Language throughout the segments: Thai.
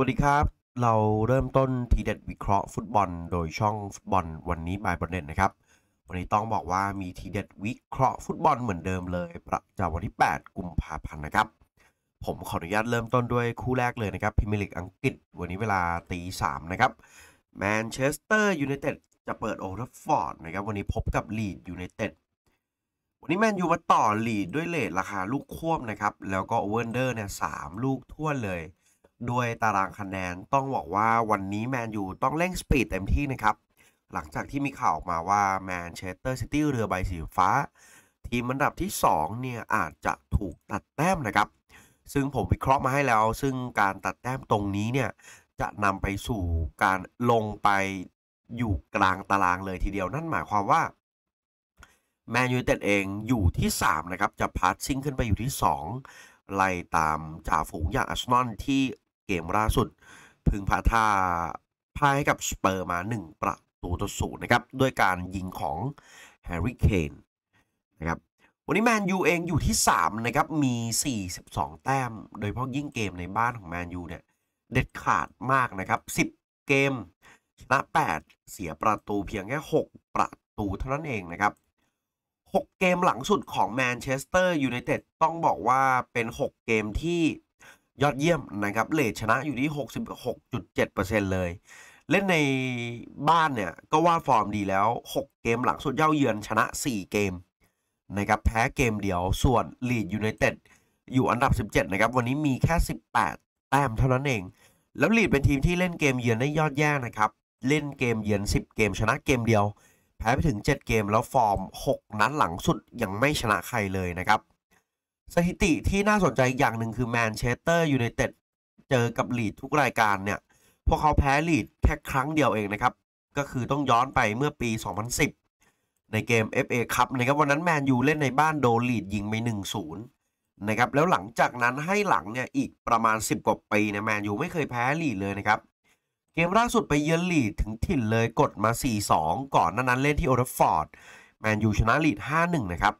วัสดีครับ เราเริ่มต้นทีเด็ด วิเคราะห์ฟุตบอลโดยช่องฟุตบอล วันนี้บายประเด็นนะครับวันนี้ต้องบอกว่ามีทีเด็ด วิเคราะห์ฟุตบอลเหมือนเดิมเลย ประจำวันที่ 8 กุมภาพันธ์นะครับผมขออนุญาตเริ่มต้นด้วยคู่แรกเลยนะครับพิมลิกอังกฤษวันนี้เวลาตีสามนะครับแมนเชสเตอร์ยูไนเต็ดจะเปิดโอทัฟฟอร์ดนะครับวันนี้พบกับลีดยูไนเต็ดวันนี้แมนยูมาต่อลีดด้วยเลทราคาลูกควบนะครับแล้วก็โอเวอร์เดอร์เนี่ยสามลูกทั่วเลยด้วยตารางคะแนนต้องบอกว่าวันนี้แมนยูต้องเร่งสปีดเต็มที่นะครับ หลังจากที่มีข่าวออกมาว่าแมนเชสเตอร์ซิตี้เรือใบสีฟ้า ทีมอันดับที่ 2 เนี่ย อาจจะถูกตัดแต้มนะครับ ซึ่งผมวิเคราะห์มาให้แล้ว ซึ่งการตัดแต้มตรงนี้เนี่ย จะนำไปสู่การลงไปอยู่กลางตารางเลยทีเดียวนั่นหมายความว่าแมนยูเต็ดเองอยู่ที่ 3 นะครับ จะพัดซิ่งขึ้นไปอยู่ที่ 2ไล่ตามจ่าฝูงอย่างอาร์เซนอลที่เกมล่าสุดพึงพาท่าพ่ายให้กับ สเปอร์มา 1 ประตูต่อศูนย์นะครับ ด้วยการยิงของแฮร์รี่เคนนะครับ วันนี้แมนยูเองอยู่ที่ 3 นะครับ มี 42 แต้ม โดยเพราะยิ่งเกมในบ้านของแมนยูเนี่ย เด็ดขาดมากนะครับ 10 เกมชนะ8 เสียประตูเพียงแค่6 ประตูเท่านั้นเองนะครับ 6 เกมหลังสุดของแมนเชสเตอร์ยูไนเต็ดต้องบอกว่าเป็น 6 เกมที่ยอดเยี่ยมนะครับเลทชนะอยู่ที่ 66.7%เลย เล่นในบ้านเนี่ยก็ว่า ฟอร์มดีแล้ว 6เกมหลังสุดเย้าเยือนชนะ 4 เกมนะครับแพ้เกมเดียว ส่วนลีดยูไนเต็ดอยู่อันดับ 17 นะครับ วันนี้มีแค่ 18 แต้มเท่านั้นเอง แล้วลีดเป็นทีมที่เล่นเกมเยือนได้ยอดแย่นะครับ เล่นเกมเยือน 10 เกม ชนะเกมเดียว แพ้ไปถึง 7 เกมแล้วฟอร์ม6นัดหลังสุดยังไม่ชนะใครเลยนะครับสถิติที่น่าสนใจอย่างหนึ่งคือแมนเชสเตอร์ยูไนเต็ดเจอกับลีดทุกรายการเนี่ยพวกเขาแพ้ลีดแค่ครั้งเดียวเองนะครับก็คือต้องย้อนไปเมื่อปี 2010 ในเกม FA คัพนะครับ วันนั้นแมนยูเล่นในบ้านโดนลีดยิงไป 1-0 นะครับแล้วหลังจากนั้นให้หลังเนี่ยอีกประมาณ 10 กว่าปีเนี่ยแมนยูไม่เคยแพ้ลีดเลยนะครับเกมล่าสุดไปเยือนลีดถึงถิ่นเลยกดมา 4-2 ก่อนนั้นเล่นที่โอทัฟฟอร์ดแมนยูชนะลีด 5-1 นะครับ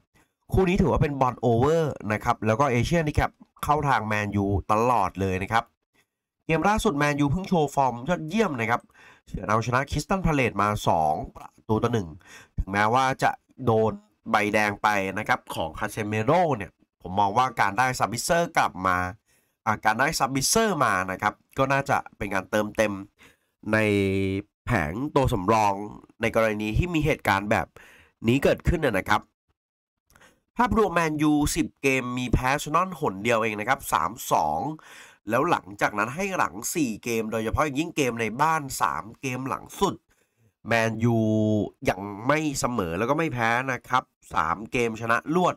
คู่นี้ถือว่าเป็นบอลโอเวอร์นะครับแล้วก็เอเชียนี่ครับเข้าทางแมนยูตลอดเลยนะครับ เกมล่าสุดแมนยูเพิ่งโชว์ฟอร์มยอดเยี่ยมนะครับเฉือเอาชนะคิสตันพาเลตมา2ประตูต่อหนึ่งถึงแม้ว่าจะโดนใบแดงไปนะครับของคาเซเมโรเนี่ยผมมองว่าการได้ซับบิเซอร์กลับมาการได้ซับบิเซอร์มานะครับ ก็น่าจะเป็นการเติมเต็มในแผงตัวสำรองในกรณีที่มีเหตุการณ์แบบนี้เกิดขึ้นนะครับภาพรวมแมนยู 10 เกมมีแพ้ชนอนหนเดียวเองนะครับ 3-2 แล้วหลังจากนั้นให้หลัง 4 เกมโดยเฉพาะอย่างยิ่งเกมในบ้าน 3 เกมหลังสุด แมนยูยังไม่เสมอแล้วก็ไม่แพ้นะครับ 3 เกมชนะรวด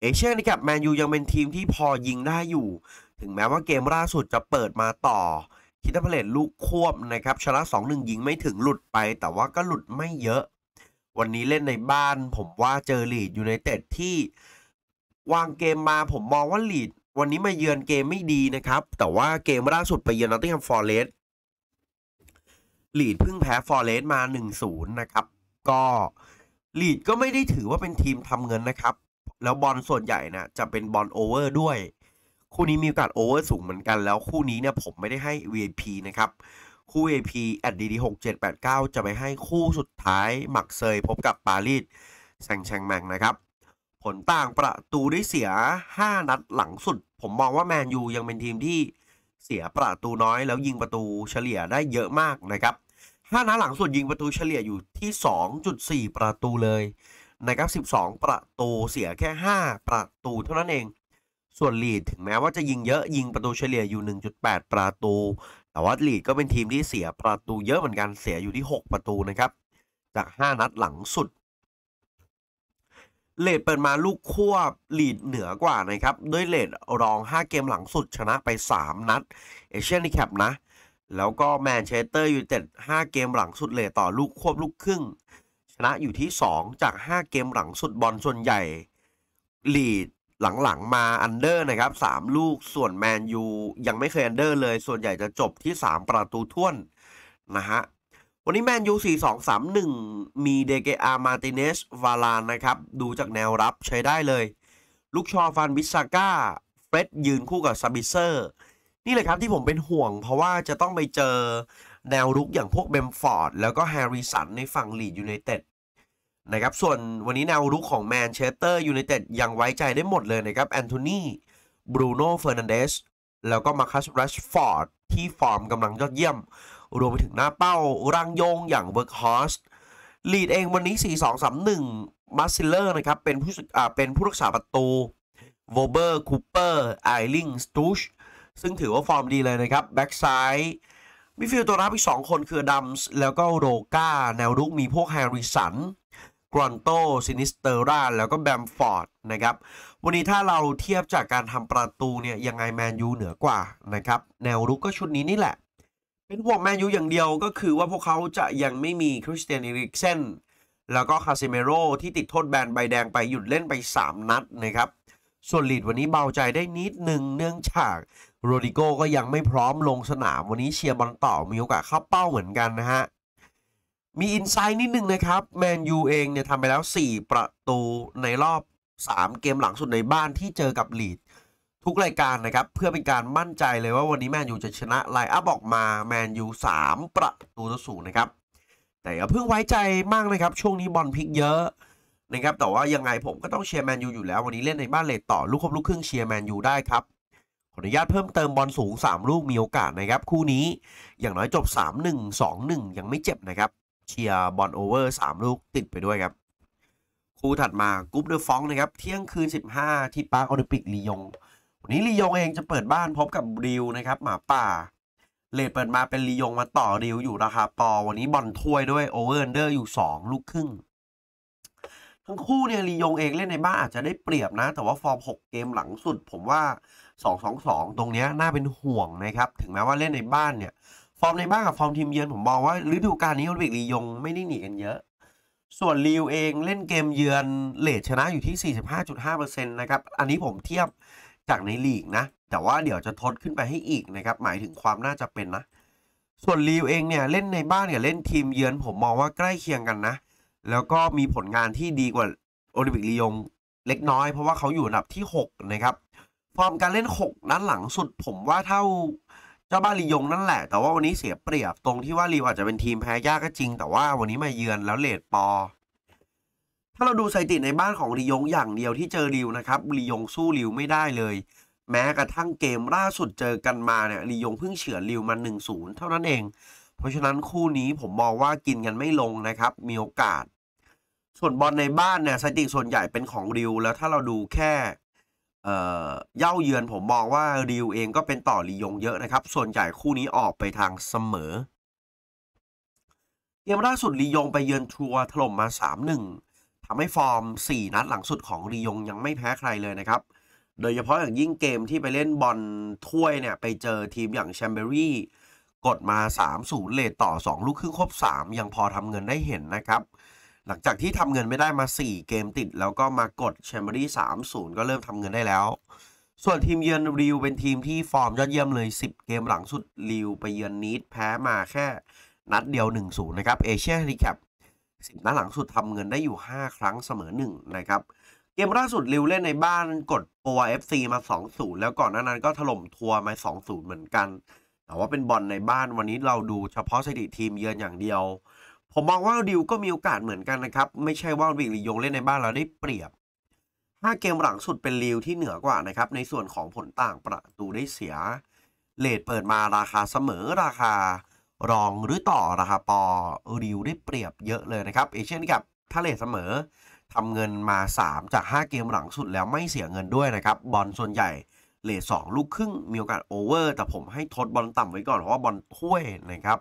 เอเชียนี่ครับแมนยูยังเป็นทีมที่พอยิงได้อยู่ ถึงแม้ว่าเกมล่าสุดจะเปิดมาต่อ คิดว่าเพลตลูกควบนะครับ ชนะ 2-1 ยิงไม่ถึงหลุดไป แต่ว่าก็หลุดไม่เยอะวันนี้เล่นในบ้านผมว่าเจอลีดอยู่ในเต็ดที่วางเกมมาผมมองว่าลีดวันนี้มาเยือนเกมไม่ดีนะครับ แต่ว่าเกมล่าสุดไปเยือนนอตติงแฮมฟอร์เรสลีดเพิ่งแพ้ฟอร์เรสมา 1-0 นะครับ ก็ลีดก็ไม่ได้ถือว่าเป็นทีมทำเงินนะครับ แล้วบอลส่วนใหญ่นะจะเป็นบอลโอเวอร์ด้วย คู่นี้มีโอกาสโอเวอร์สูงเหมือนกันแล้วคู่นี้เนี่ยผมไม่ได้ให้ VIP นะครับคู่ AP แอดดีดีหกเจ็ดแปดเก้าจะไปให้คู่สุดท้ายหมักเซยพบกับปารีสแซงแชงแมงนะครับ ผลต่างประตูได้เสีย 5 นัดหลังสุด ผมมองว่าแมนยูยังเป็นทีมที่เสียประตูน้อย แล้วยิงประตูเฉลี่ยได้เยอะมากนะครับ 5 นัดหลังสุดยิงประตูเฉลี่ยอยู่ที่ 2.4 ประตูเลยนะครับ12 ประตูเสียแค่ 5 ประตูเท่านั้นเอง ส่วนลีดถึงแม้ว่าจะยิงเยอะยิงประตูเฉลี่ยอยู่ 1.8 ประตูแต่ว่าลีดก็เป็นทีมที่เสียประตูเยอะเหมือนกันเสียอยู่ที่ 6 ประตูนะครับ จาก 5 นัดหลังสุด เลดเปิดมาลูกควบลีดเหนือกว่านะครับด้วยเลดรอง 5 เกมหลังสุด ชนะไป 3 นัดเอเชียนแคปนะแล้วก็แมนเชสเตอร์ยูไนเต็ด5เกมหลังสุดเลดต่อลูกควบลูกครึ่ง ชนะอยู่ที่ 2 จาก 5 เกมหลังสุดบอลส่วนใหญ่ลีดหลังๆมาอันเดอร์นะครับสามลูกส่วนแมนยูยังไม่เคยอันเดอร์เลยส่วนใหญ่จะจบที่ 3 ประตูท่วนนะฮะวันนี้แมนยู4231 มีเดเกอามาติเนสวาลานนะครับดูจากแนวรับใช้ได้เลย ลูกชอฟันบิสซาก้าเฟรดยืนคู่กับซาบิเซอร์นี่แหละครับที่ผมเป็นห่วงเพราะว่าจะต้องไปเจอแนวรุกอย่างพวกเบมฟอร์ดแล้วก็แฮร์ริสันในฝั่งลีดยูไนเต็ดนะครับส่วนวันนี้แนวรุกของแมนเชสเตอร์ยูไนเต็ดยังไว้ใจได้หมดเลยนะครับแอนโทนีบรูโน่เฟอร์นันเดสแล้วก็มาคัสรัชฟอร์ดที่ฟอร์มกำลังยอดเยี่ยม รวมไปถึงหน้าเป้า รังยงอย่างเวิร์กฮอสลีดเองวันนี้ 4-2-3-1มาซิลเลอร์นะครับเป็นผู้อ่าเป็นผู้รักษาประตูโวเบอร์คูเปอร์ไอลิงสตูชซึ่งถือว่าฟอร์มดีเลยนะครับแบ็กซ้ายมิฟิลตัวรับอีก2คนคือดัมส์แล้วก็โรกาแนวรุกมีพวกแฮร์ริสันกรอนโตซินิสเตอร่าแล้วก็แบมฟอร์ดนะครับวันนี้ถ้าเราเทียบจากการทำประตูเนี่ยยังไงแมนยูเหนือกว่านะครับแนวรุกก็ชุดนี้นี่แหละ เป็นห่วงแมนยูอย่างเดียวก็คือว่าพวกเขาจะยังไม่มีคริสเตียนอีริกเซนแล้วก็คาซิเมโรที่ติดโทษแบนใบแดงไปหยุดเล่นไป 3 นัดนะครับ ส่วนลีดวันนี้เบาใจได้นิดหนึ่งเนื่องจากโรดิโกก็ยังไม่พร้อมลงสนาม วันนี้เชียร์บอลต่อมีโอกาสเข้าเป้าเหมือนกันนะฮะมีอินไซด์นิดนึงนะครับแมนยูเองเนี่ยทำไปแล้ว 4 ประตูในรอบ 3 เกมหลังสุดในบ้านที่เจอกับลีด ทุกรายการนะครับ เพื่อเป็นการมั่นใจเลยว่าวันนี้แมนยูจะชนะไลอัพออกมาแมนยู3ประตูต่อศูนย์นะครับ แต่อย่าเพิ่งไว้ใจมากนะครับ ช่วงนี้บอลพลิกเยอะนะครับแต่ว่ายังไงผมก็ต้องเชียร์แมนยูอยู่แล้ว วันนี้เล่นในบ้านเลดต่อ ลูกครบลูกครึ่งเชียร์แมนยูได้ครับขออนุญาตเพิ่มเติมบอลสูง3ลูกมีโอกาสนะครับ คู่นี้อย่างน้อยจบ 3-1 2-1 ยังไม่เจ็บนะครับเคลียร์บอลโอเวอร์3 ลูกติดไปด้วยครับ คู่ถัดมากรุ๊ปเดอะฟองนะครับ เที่ยงคืน 15 ที่ปาร์คโอลิมปิกลียง วันนี้ลียงเองจะเปิดบ้านพบกับริวนะครับ หมาป่าเลดเปิดมาเป็นลียงมาต่อริวอยู่ระคบปอวันนี้บอลถ้วยด้วยโอเวอร์เดอร์อยู่ 2 ลูกครึ่ง ทั้งคู่เนี่ยลียงเองเล่นในบ้านอาจจะได้เปรียบนะ แต่ว่าฟอร์ม6เกมหลังสุดผมว่า2-2-2ตรงนี้น่าเป็นห่วงนะครับถึงแม้ว่าเล่นในบ้านเนี่ยฟอร์มในบ้านกับฟอร์มทีมเยือนผมมองว่าฤดูกาลนี้โอลิมปิกลียงไม่ได้หนีกันเยอะ ส่วนลิวเองเล่นเกมเยือนเลทชนะอยู่ที่ 45.5%นะครับ อันนี้ผมเทียบจากในลีกนะ แต่ว่าเดี๋ยวจะทดขึ้นไปให้อีกนะครับ หมายถึงความน่าจะเป็นนะ ส่วนลิวเองเนี่ยเล่นในบ้านเนี่ยเล่นทีมเยือนผมมองว่าใกล้เคียงกันนะ แล้วก็มีผลงานที่ดีกว่าโอลิมปิกลียง เล็กน้อย เพราะว่าเขาอยู่อันดับที่6นะครับ ฟอร์มการเล่น 6 นั้นหลังสุดผมว่าเท่าจ้าบ้านลียงนั่นแหละ แต่ว่าวันนี้เสียเปรียบตรงที่ว่าลีวอาจจะเป็นทีมแพ้ยากก็จริง แต่ว่าวันนี้มาเยือนแล้วเลดปอ ถ้าเราดูสถิติในบ้านของลียง อย่างเดียวที่เจอริวนะครับลียงสู้ริวไม่ได้เลย แม้กระทั่งเกมล่าสุดเจอกันมาเนี่ยลียงเพิ่งเฉือนริวมา1-0เท่านั้นเอง เพราะฉะนั้นคู่นี้ผมมองว่ากินกันไม่ลงนะครับมีโอกาส ส่วนบอลในบ้านเนี่ยสถิติส่วนใหญ่เป็นของริว แล้วถ้าเราดูแค่เย่าเยือนผมมองว่าริวเองก็เป็นต่อลียงเยอะนะครับ ส่วนใหญ่คู่นี้ออกไปทางเสมอเกมล่าสุดลียงไปเยือนทัวถล่มมา 3-1ทำให้ฟอร์ม 4 นัดหลังสุดของลียงยังไม่แพ้ใครเลยนะครับ โดยเฉพาะอย่างยิ่งเกมที่ไปเล่นบอลถ้วยเนี่ยไปเจอทีมอย่างแชมเบอรี่กดมา 3-0 เลทต่อ 2 ลูกครึ่งครบ 3 ยังพอทำเงินได้เห็นนะครับหลังจากที่ทำเงินไม่ได้มา 4 เกมติดแล้วก็มากดแชมเบอรี่3-0 ก็เริ่มทำเงินได้แล้ว ส่วนทีมเยือนริวเป็นทีมที่ฟอร์มยอดเยี่ยมเลย 10 เกมหลังสุดริวไปเยือนนีดแพ้มาแค่นัดเดียว1-0นะครับเอเชียรีแคปิบนัดหลังสุดทำเงินได้อยู่ 5 ครั้งเสมอ 1 นะครับ เกมล่าสุดริวเล่นในบ้านกดปัวซีมา2-0แล้วก่อนหน้านั้นก็ถล่มทัวร์มา2-0เหมือนกันแต่ว่าเป็นบอลในบ้านวันนี้เราดูเฉพาะสถิติทีมเยือนอย่างเดียวผมมองว่าดิวก็มีโอกาสเหมือนกันนะครับไม่ใช่ว่าวิกหรยงเล่นในบ้านเราได้เปรียบ 5 เกมหลังสุดเป็นริวที่เหนือกว่านะครับในส่วนของผลต่างประตูได้เสียเลดเปิดมาราคาเสมอราคารองหรือต่อราคาปอริวได้เปรียบเยอะเลยนะครับเอเช่นกับถ้าเลเสมอทำเงินมา 3 จาก 5 เกมหลังสุดแล้วไม่เสียเงินด้วยนะครับ บอลส่วนใหญ่เลทสองลูกครึ่งมีโอกาสโอเวอร์แต่ผมให้ทดบอลต่ำไว้ก่อนเพราะว่าบอลถ้วยนะครับ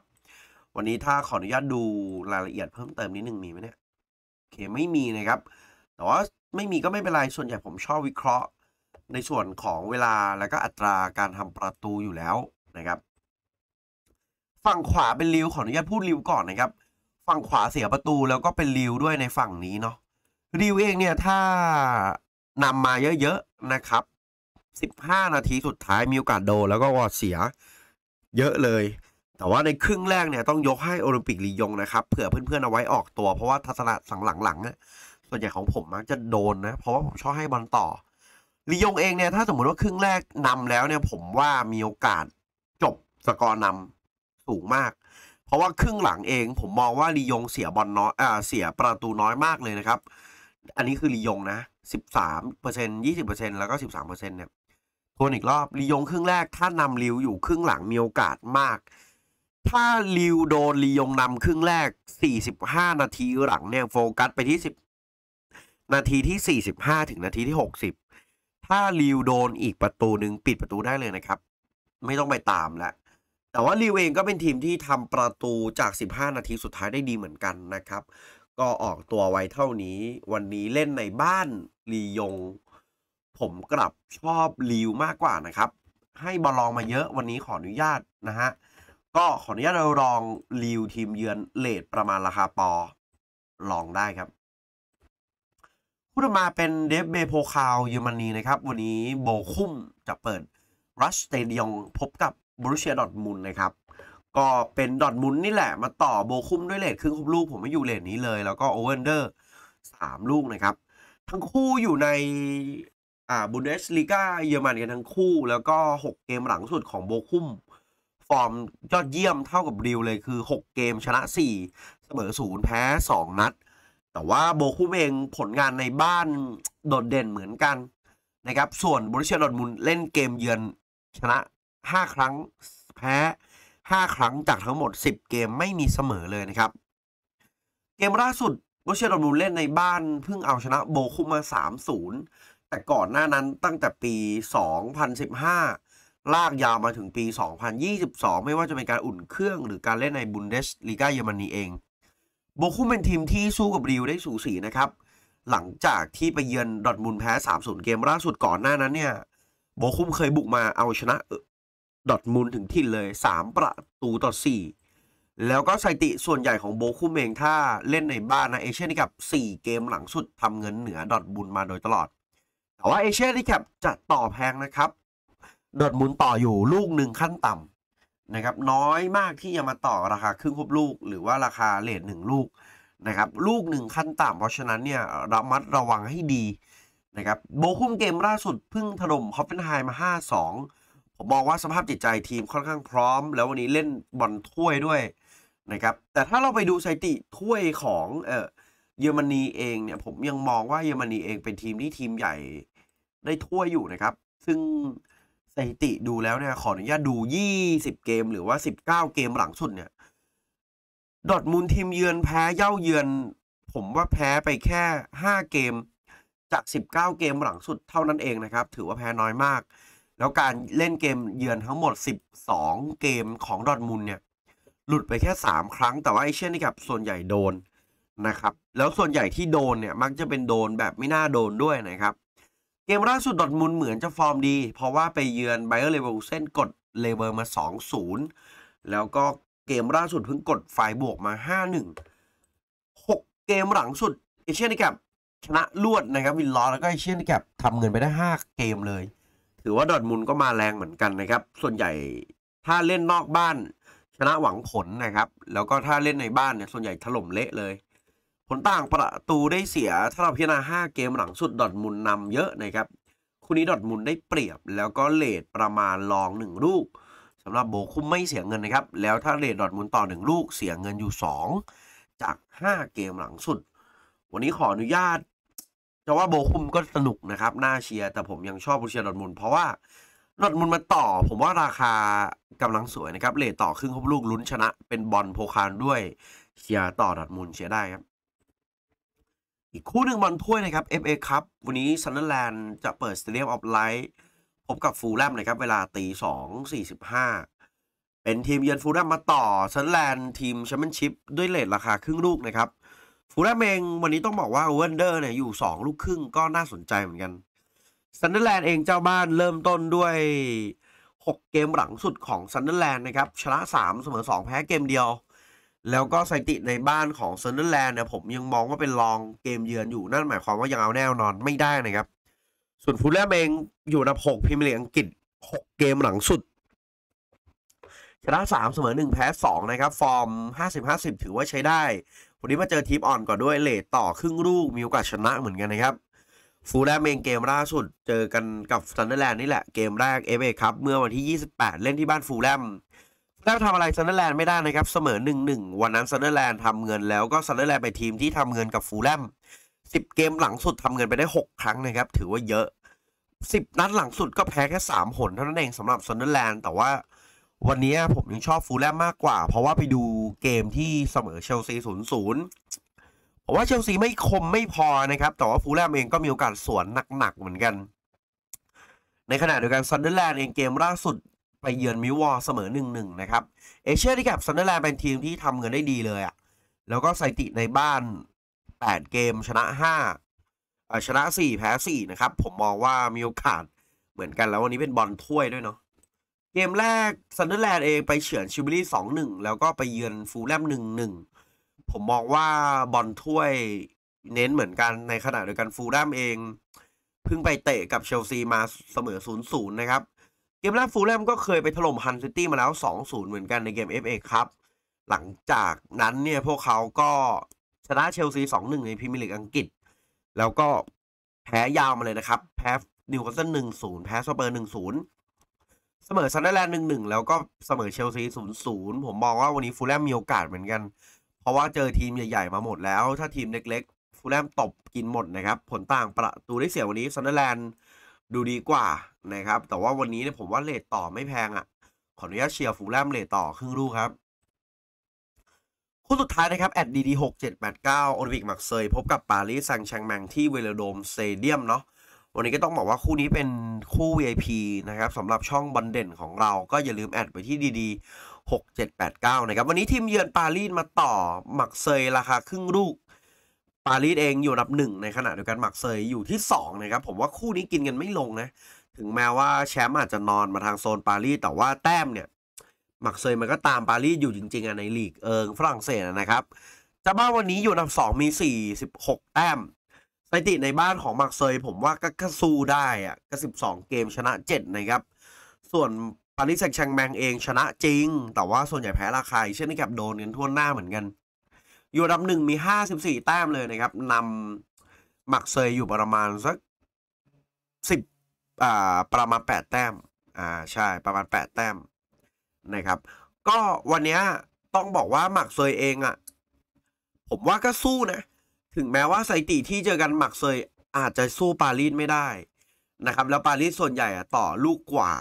วันนี้ถ้าขออนุญาตดูรายละเอียดเพิ่มเติมนิดนึงมีไหมเนี่ยโอเคไม่มีนะครับ แต่ว่าไม่มีก็ไม่เป็นไร ส่วนใหญ่ผมชอบวิเคราะห์ ในส่วนของเวลาแล้วก็อัตราการทำประตูอยู่แล้วนะครับ ฝั่งขวาเป็นริวขออนุญาตพูดริวก่อนนะครับ ฝั่งขวาเสียประตูแล้วก็เป็นริวด้วยในฝั่งนี้เนาะริวเองเนี่ย ถ้านำมาเยอะๆนะครับ15นาทีสุดท้ายมีโอกาสโดนแล้วก็วอดเสียเยอะเลยแต่ว่าในครึ่งแรกเนี่ยต้องยกให้โอลิมปิกลียงนะครับเผื่อเพื่อนๆเอาไว้ออกตัว เพราะว่าทัศนะสังหลังๆเนี่ยส่วนใหญ่ของผมมักจะโดนนะเพราะว่าผมชอบให้บอลต่อลียงเองเนี่ยถ้าสมมติว่าครึ่งแรกนำแล้วเนี่ยผมว่ามีโอกาสจบสกอร์นำสูงมาก เพราะว่าครึ่งหลังเอง ผมมองว่าลียงเสียบอลน้อยอ่าเสียประตูน้อยมากเลยนะครับ อันนี้คือลียงนะสิบามเปอร์เซ็นต์ยี่สิบเปอร์เซ็นต์แล้วก็สิบามเปอร์เซ็นต์เนี่ยทวนอีกรอบลียงครึ่งแรกถ้านำริวอยู่ครึ่งหลังมีโอกาสมากถ้าลิวโดนลียงนำครึ่งแรก 45 นาทีหลังเนี่ยโฟกัสไปที่ 10 นาทีที่ 45 ถึงนาทีที่ 60 ถ้าลิวโดนอีกประตูหนึ่งปิดประตูได้เลยนะครับ ไม่ต้องไปตามแล้วแต่ว่าลิวเองก็เป็นทีมที่ทำประตูจาก 15 นาทีสุดท้ายได้ดีเหมือนกันนะครับ ก็ออกตัวไว้เท่านี้วันนี้เล่นในบ้านลียง ผมกลับชอบลิวมากกว่านะครับ ให้บอลลองมาเยอะวันนี้ขออนุญาตนะฮะก็ขออนุญาตเราลองรีวทีมเยือนเลทประมาณราคาปอลองได้ครับพูดมาเป็นเดฟเบโพคาวเยอรมนีนะครับ วันนี้โบคุ้มจะเปิดรัสเตเดียงพบกับบรูเชียดอทมุนนะครับก็เป็นดอทมุนนี่แหละ มาต่อโบคุ้มด้วยเลทครึ่งครลูก ผมไม่อยู่เลทนี้เลย แล้วก็โอเวนเดอร์สามลูกนะครับ ทั้งคู่อยู่ในอ่าบุนเดสลีกาเยอรมันกันทั้งคู่ แล้วก็ 6 เกมหลังสุดของโบคุ้มฟอร์มยอดเยี่ยมเท่ากับริวเลยคือ 6 เกมชนะ 4 เสมอ0แพ้ 2 นัด แต่ว่าโบคุมเองผลงานในบ้านโดดเด่นเหมือนกันนะครับส่วนบริเชียดอดมุนเล่นเกมเยือน ชนะ 5 ครั้งแพ้ 5 ครั้งจากทั้งหมด 10 เกมไม่มีเสมอเลยนะครับ เกมล่าสุดบริเชียดอดมุนเล่นในบ้านเพิ่งเอาชนะโบคุมมา3-0แต่ก่อนหน้านั้นตั้งแต่ปี 2015ลากยาวมาถึงปี 2022 ไม่ว่าจะเป็นการอุ่นเครื่อง หรือการเล่นในบุนเดสลีกาเยอรมนีเอง โบคุมเป็นทีมที่สู้กับริวได้สูสีนะครับ หลังจากที่ไปเยือนดอทมุนแพ้ 3-0 เกมล่าสุดก่อนหน้านั้นเนี่ย โบคุมเคยบุกมาเอาชนะ ดอทมุนถึงที่เลย 3 ประตูต่อ4แล้วก็สถิติส่วนใหญ่ของโบคุมเองถ้าเล่นในบ้านนะเอเชียนีกับ 4 เกมหลังสุดทำเงินเหนือดอทมุนมาโดยตลอดแต่ว่าเอเชียนแคบจะต่อแพงนะครับดอดมุนต่ออยู่ลูกหนึ่งขั้นต่ำนะครับน้อยมากที่จะมาต่อ ราคาครึ่งควบลูกหรือว่าราคาเลทหนึ่งลูกนะครับลูกหนึ่งขั้นต่ำเพราะฉะนั้นเนี่ยระมัดระวังให้ดีนะครับโบคุมเกมล่าสุดพึ่งถล่มเอาเปนไฮมา5-2 ผมมองว่าสภาพจิตใจทีมค่อนข้างพร้อม แล้ววันนี้เล่นบอลถ้วยด้วยนะครับแต่ถ้าเราไปดูสถิติถ้วยของเออเยอรมนีเองเนี่ยผมยังมองว่าเยอรมนีเองเป็นทีมที่ทีมใหญ่ได้ถ้วยอยู่นะครับ ซึ่งสถิติดูแล้วเนี่ยขออนุญาตดู 20 เกมหรือว่า 19 เกมหลังสุดเนี่ยดอทมูลทีมเยือนแพ้เย่าเยือน ผมว่าแพ้ไปแค่ 5 เกม จาก 19 เกมหลังสุดเท่านั้นเองนะครับ ถือว่าแพ้น้อยมาก แล้วการเล่นเกมเยือนทั้งหมด 12เกมของดอทมูลเนี่ย หลุดไปแค่ 3 ครั้งแต่ว่าไอเช่นนี่กับส่วนใหญ่โดนนะครับ แล้วส่วนใหญ่ที่โดนเนี่ยมักจะเป็นโดนแบบไม่น่าโดนด้วยนะครับเกมล่าสุดดอทมุลเหมือนจะฟอร์มดี เพราะว่าไปเยือนไบเออร์เลเวอร์เซนกดเลเวอร์มา 2-0 แล้วก็เกมล่าสุดเพิ่งกดไฟบวกมา 5-1 6 เกมหลังสุดเอเชียนแกปชนะลวดนะครับ วินลอแล้วก็เอเชียนแกปทำเงินไปได้ 5 เกมเลย ถือว่าดอทมุลก็มาแรงเหมือนกันนะครับ ส่วนใหญ่ถ้าเล่นนอกบ้าน ชนะหวังผลนะครับแล้วก็ถ้าเล่นในบ้านเนี่ยส่วนใหญ่ถล่มเละเลยผลต่างประตูได้เสีย ถ้าเราพิจารณา5 เกมหลังสุด ดอทมุลนำเยอะนะครับ คู่นี้ดอทมุลได้เปรียบแล้วก็เลทประมาณลอง 1 ลูกสำหรับโบคุ้มไม่เสียเงินนะครับ แล้วถ้าเลทดอทมุลต่อ 1 ลูกเสียเงินอยู่ 2 จาก 5 เกมหลังสุด วันนี้ขออนุญาตจะว่าโบคุมก็สนุกนะครับน่าเชียร์ แต่ผมยังชอบบูเชียดอทมุลเพราะว่า ดอทมุลมาต่อผมว่าราคากำลังสวยนะครับเลทต่อครึ่งครบลูกลุ้นชนะ เป็นบอลโพคารด้วยเชียร์ต่อดอทมุลเชียร์ได้ครับอีกคู่หนึ่งบอลถ้วยนะครับ FA ครับ วันนี้ซันเดอร์แลนด์จะเปิดสเตเดียมออฟไลท์ พบกับฟูลแลมนะครับ เวลาตีสองสี่สิบห้าเป็นทีมเยือนฟูลแลมมาต่อซันเดอร์แลนด์ทีมแชมเปี้ยนชิพด้วยเลทราคาครึ่งลูกนะครับ ฟูลแลมเองวันนี้ต้องบอกว่าเวนเดอร์เนี่ยอยู่สองลูกครึ่งก็น่าสนใจเหมือนกัน ซันเดอร์แลนด์เองเจ้าบ้านเริ่มต้นด้วยหกเกมหลังสุดของซันเดอร์แลนด์นะครับ ชนะสามเสมอสองแพ้เกมเดียวแล้วก็สถิติในบ้านของเซนเดอร์แลนด์เนี่ยผมยังมองว่าเป็นรองเกมเยือนอยู่นั่นหมายความว่ายังเอาแน่นอนไม่ได้นะครับส่วนฟูลแลมเอง อยู่อันดับหกพรีเมียร์ลีกอังกฤษหกเกมหลังสุด ชนะสามเสมอหนึ่งแพ้สองนะครับ ฟอร์มห้าสิบห้าสิบถือว่าใช้ได้วันนี้มาเจอทีมอ่อนก่อนด้วยเลทต่อครึ่งลูก มีโอกาสชนะเหมือนกันนะครับฟูลแลมเองเกมล่าสุดเจอกันกับซันเดอร์แลนด์นี่แหละเกมแรกเอฟเอครับเมื่อวันที่ยี่สิบแปดเล่นที่บ้านฟูลแลมแล้วทำอะไรซันเดอร์แลนด์ไม่ได้นะครับ เสมอหหนนึึ่ง่งวันนั้นซันเดอร์แลนด์ทำเงินแล้วก็ซันเดอร์แลนด์ไปทีมที่ทำเงินกับฟูลแลมสิบเกมหลังสุดทำเงินไปได้หกครั้งนะครับ ถือว่าเยอะสิบนัดหลังสุดก็แพ้แค่สามหนเท่านั้นเองสำหรับซันเดอร์แลนด์แต่ว่าวันนี้ผมยังชอบฟูลแลมมากกว่า เพราะว่าไปดูเกมที่เสมอเชลซีศศูนย์ย์ผมว่าเชลซีไม่คมไม่พอนะครับแต่ว่าฟูลแลมเองก็มีโอกาสสวนหนักๆเหมือนกัน ในขณะเดียวกันซันเดอร์แลนด์เองเกมล่าสุดไปเยือนมิวอเสมอหนึ่งหนึ่งนะครับเอเชียที่แคปซันเดอร์แลนด์เป็นทีมที่ทำเงินได้ดีเลยอะแล้วก็สถิติในบ้าน 8 เกมชนะ5ชนะ 4 แพ้ 4 นะครับ ผมมองว่ามีโอกาสเหมือนกันแล้ววันนี้เป็นบอลถ้วยด้วยเนาะเกมแรกซันเดอร์แลนด์เอง ไปเฉือนชิบลี่สองหนึ่งแล้วก็ไปเยือนฟูลแลมหนึ่งหนึ่งผมมองว่าบอลถ้วยเน้นเหมือนกันในขณะเดียวกันฟูลแลมเองเพิ่งไปเตะกับเชลซีมาเสมอ0ูนย์นะครับเกมแรกฟูลแลมก็เคยไปถล่มฮันซิตี้มาแล้ว 2-0 เหมือนกันในเกม FA ครับหลังจากนั้นเนี่ย พวกเขาก็ ชนะเชลซี 2-1 ในพรีเมียร์ลีกอังกฤษ แล้วก็แพ้ยาวมาเลยนะครับ แพ้นิวคาสเซิล 1-0 แพ้สเปอร์1-0 เสมอซันเดอร์แลนด์1-1 แล้วก็เสมอเชลซี0-0 ผมมองว่าวันนี้ฟูลแลมมีโอกาสเหมือนกัน เพราะว่าเจอทีมใหญ่ๆ มาหมดแล้วถ้าทีมเล็กๆฟูลแลมตบกินหมดนะครับผลต่างประตูได้เสียวันนี้ซันเดอร์แลนด์ดูดีกว่านะครับแต่ว่าวันนี้เนี่ยผมว่าเลทต่อไม่แพงอะ่ะขออนุญาตเชียร์ฟูลแลมเลทต่อครึ่งลูกครับ คู่สุดท้ายนะครับแอดดีดีหกเจ็ดแปดเก้าโอลิมปิกมักเซย พบกับปารีสแซงต์แชงแมงที่เวลโดมสเตเดียมเนาะวันนี้ก็ต้องบอกว่าคู่นี้เป็นคู่ VIP นะครับสำหรับช่องบอลเด่นของเรา ก็อย่าลืมแอดไปที่ดีดี6789 นะครับ วันนี้ทีมเยือนปารีสมาต่อหมักเซยราคาครึ่งลูกปารีสเองอยู่อันดับหนึ่งในขณะเดียวกันหมักเซยอยู่ที่2นะครับผมว่าคู่นี้กินกันไม่ลงนะถึงแม้ว่าแชมป์อาจจะนอนมาทางโซนปารีสแต่ว่าแต้มเนี่ยหมักเซยมันก็ตามปารีสอยู่จริงๆอะในลีกเอิงฝรั่งเศสนะครับจะบ้านวันนี้อยู่อันดับสองมีสี่สิบหกแต้มสถิติ ในบ้านของ มักเซย ผมว่าก็กสู้ได้อะก็สิบสองเกมชนะเจ็ดนะครับ ส่วน ปารีสแซงต์แชงแมงเองชนะจริง แต่ว่าส่วนใหญ่แพ้ราคาเช่นกับโดนเงินทั่วหน้าเหมือนกัน อยู่อันดับหนึ่งมีห้าสิบสี่แต้มเลยนะครับนำมักเซยอยู่ประมาณสักสิบอ่าประมาณ8แต้มอ่าใช่ประมาณ8แต้มนะครับ ก็วันนี้ต้องบอกว่าหมักเซยเองอะ่ะผมว่าก็สู้นะ ถึงแม้ว่าไซติที่เจอกันหมักเซยอาจจะสู้ปารีสไม่ได้นะครับ แล้วปารีสส่วนใหญ่อะต่อลูกกว่า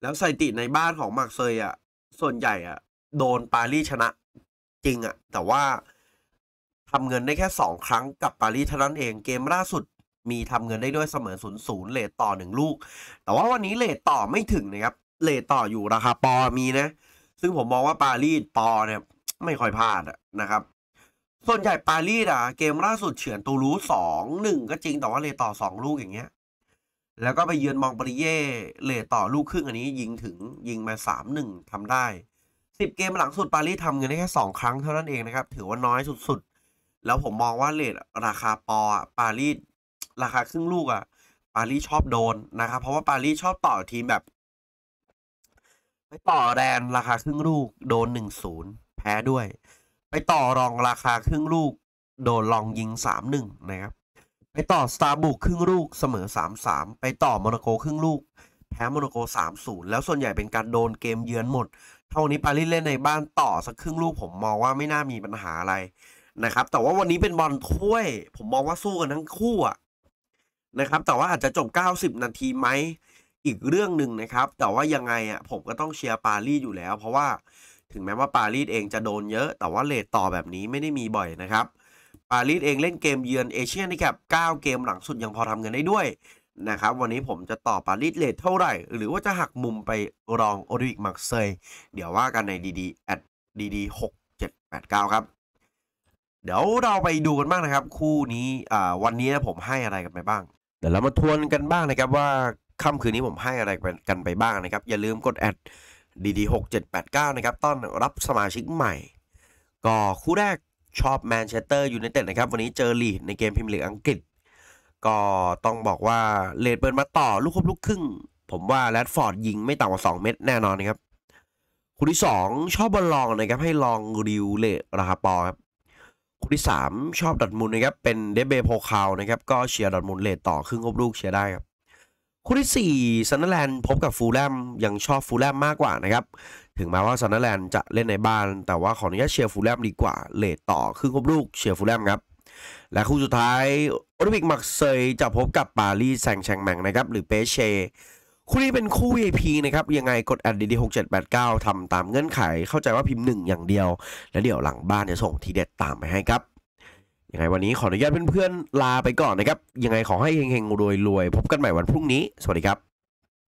แล้วไซติในบ้านของหมักเซยอะส่วนใหญ่อะโดนปารีสชนะจริงอะแต่ว่าทำเงินได้แค่สองครั้งกับปารีสเท่านั้นเองเกมล่าสุดมีทำเงินได้ด้วยเสมอศูนย์ศูนย์เลทต่อหนึ่งลูก แต่ว่าวันนี้เลทต่อไม่ถึงนะครับ เลทต่ออยู่ราคาปอมีนะ ซึ่งผมมองว่าปารีสปอเนี่ย ไม่ค่อยพลาดนะครับ ส่วนใหญ่ปารีสอะเกมล่าสุดเฉือนตูรูสองหนึ่งก็จริง แต่ว่าเลทต่อสองลูกอย่างเงี้ย แล้วก็ไปเยือนมองปริเย่เลทต่อลูก ครึ่งอันนี้ยิงถึงยิงมาสามหนึ่งทำได้สิบเกมหลังสุดปารีสทำเงินได้แค่สองครั้งเท่านั้นเองนะครับ ถือว่าน้อยสุดๆ แล้วผมมองว่าเลทราคาปอปารีสราคาครึ่งลูกอะ่ะ ปารีชอบโดนนะครับ เพราะว่าปารีชอบต่อทีมแบบ ไปต่อแดนราคาครึ่งลูกโดนหนึ่งศูนย์แพ้ด้วย ไปต่อรองราคาครึ่งลูก โดนลองยิงสามหนึ่งนะครับไปต่อสตาร์บุกครึ่งลูกเสมอสามสามไปต่อโมนโกครึ่งลูก แพ้โมนามศูนย์แล้วส่วนใหญ่เป็นการโดนเกมเยือนหมด เท่านี้ปารีสเล่นในบ้านต่อสักครึ่งลูกผมมองว่าไม่น่ามีปัญหาอะไรนะครับแต่ว่าวันนี้เป็นบอลถ้วยผมมองว่าสู้กันทั้งคู่อะนะครับแต่ว่าอาจจะจบ 90 นาทีไหมอีกเรื่องหนึ่งนะครับ แต่ว่ายังไงอ่ะผมก็ต้องเชียร์ปารีสอยู่แล้ว เพราะว่าถึงแม้ว่าปารีสเองจะโดนเยอะ แต่ว่าเลทต่อแบบนี้ไม่ได้มีบ่อยนะครับปารีสเองเล่นเกมเยือนเอเชียนี่ครับ9เกมหลังสุดยังพอทำเงินได้ด้วยนะครับวันนี้ผมจะต่อปารีสเลทเท่าไหร่ หรือว่าจะหักมุมไปรองโอลิมปิกมักเซย เดี๋ยวว่ากันในดีดีแอดดีดีหกเจ็ดแปดเก้าครับเดี๋ยวเราไปดูกันบ้างนะครับ คู่นี้วันนี้ผมให้อะไรกันไปบ้างดี๋ยวเรามาทวนกันบ้างนะครับ ว่าค่ำคืนนี้ผมให้อะไรกันไปบ้างนะครับ อย่าลืมกดแอดดีดีหกเจ็ดแปดเก้านะครับต้อนรับสมาชิกใหม่ ก็คู่แรกชอบแมนเชสเตอร์อยู่ในเต็ดนะครับ วันนี้เจอลีในเกมพิมพ์เ์ลีกอังกฤษ ก็ต้องบอกว่าเลดเปิดมาต่อลูกครบ ลูกครึ่ง ผมว่าแรดฟอร์ดยิงไม่ต่ำกว่า2 เม็ดแน่นอนนะครับคู่ที่ 2 ชอบบอลลองนะครับให้ลองริวเลราคาปอครับคู่ที่ 3 ชอบดอทมูลนะครับเป็นเดบเบโพคาวนะครับ ก็เชียร์ดอทมูลเลทต่อครึ่งอบลูกเชียร์ได้ครับคู่ที่4ซันนด์แลนด์พบกับฟูลแลมยังชอบฟูลแลมมากกว่านะครับ ถึงแม้ว่าซันนด์แลนด์จะเล่นในบ้าน แต่ว่าขออนุญาตเชียร์ฟูลแลมดีกว่าเลทต่อครึ่งอบลูกเชียร์ฟูลแลมครับ และคู่สุดท้ายโอลิมปิก มักเซยจะพบกับปารีสแซงต์แชงแมงนะครับหรือเปเชคู่นี้เป็นคู่ VIP นะครับยังไงกดแอดดีดีหกเจ็ดแปดเก้าทำตามเงื่อนไขเข้าใจว่าพิมพ์หนึ่งอย่างเดียว แล้วเดี๋ยวหลังบ้านจะส่งทีเด็ดตามไปให้ครับยังไงวันนี้ขออนุญาตเพื่อนๆ ลาไปก่อนนะครับยังไงขอให้เฮงๆรวยๆ พบกันใหม่วันพรุ่งนี้สวัสดีครับ